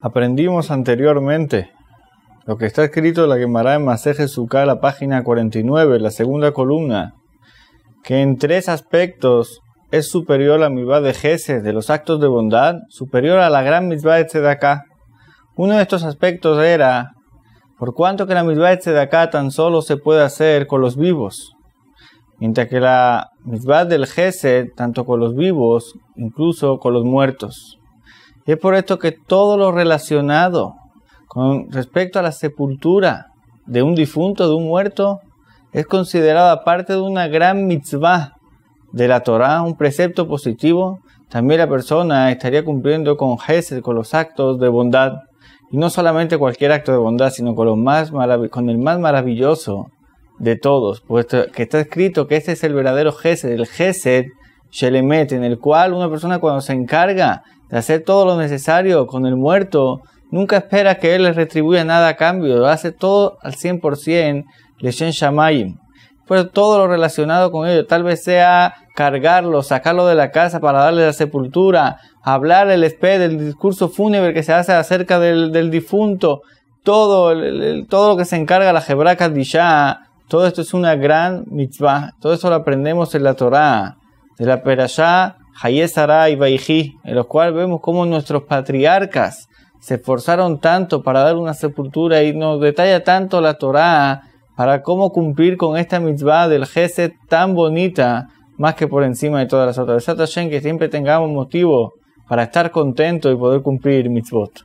Aprendimos anteriormente lo que está escrito en la Gemara en Masé Jesucá, la página 49, la segunda columna, que en tres aspectos es superior a la mitzvah de jese de los actos de bondad, superior a la gran mitzvah de Tzedakah. Uno de estos aspectos era, por cuanto que la mitzvah de Tzedakah tan solo se puede hacer con los vivos, mientras que la mitzvah del jese tanto con los vivos, incluso con los muertos. Y es por esto que todo lo relacionado con respecto a la sepultura de un difunto, de un muerto, es considerada parte de una gran mitzvah de la Torah, un precepto positivo. También la persona estaría cumpliendo con Gesed, con los actos de bondad. Y no solamente cualquier acto de bondad, sino con, con el más maravilloso de todos, puesto que está escrito que este es el verdadero Gesed. El Gesed Shelemet, en el cual una persona cuando se encarga de hacer todo lo necesario con el muerto, nunca espera que él le retribuya nada a cambio, lo hace todo al 100%, shen Shamayim. pues todo lo relacionado con ello, tal vez sea cargarlo, sacarlo de la casa para darle la sepultura, hablar el espé el discurso fúnebre que se hace acerca del, difunto, todo, todo lo que se encarga la Jebraca todo esto es una gran mitzvah, todo eso lo aprendemos en la Torá de la Perashá y Baijí, en los cuales vemos cómo nuestros patriarcas se esforzaron tanto para dar una sepultura y nos detalla tanto la Torá para cómo cumplir con esta mitzvah del Gesed tan bonita, más que por encima de todas las otras. Hashem, que siempre tengamos motivo para estar contentos y poder cumplir mitzvot.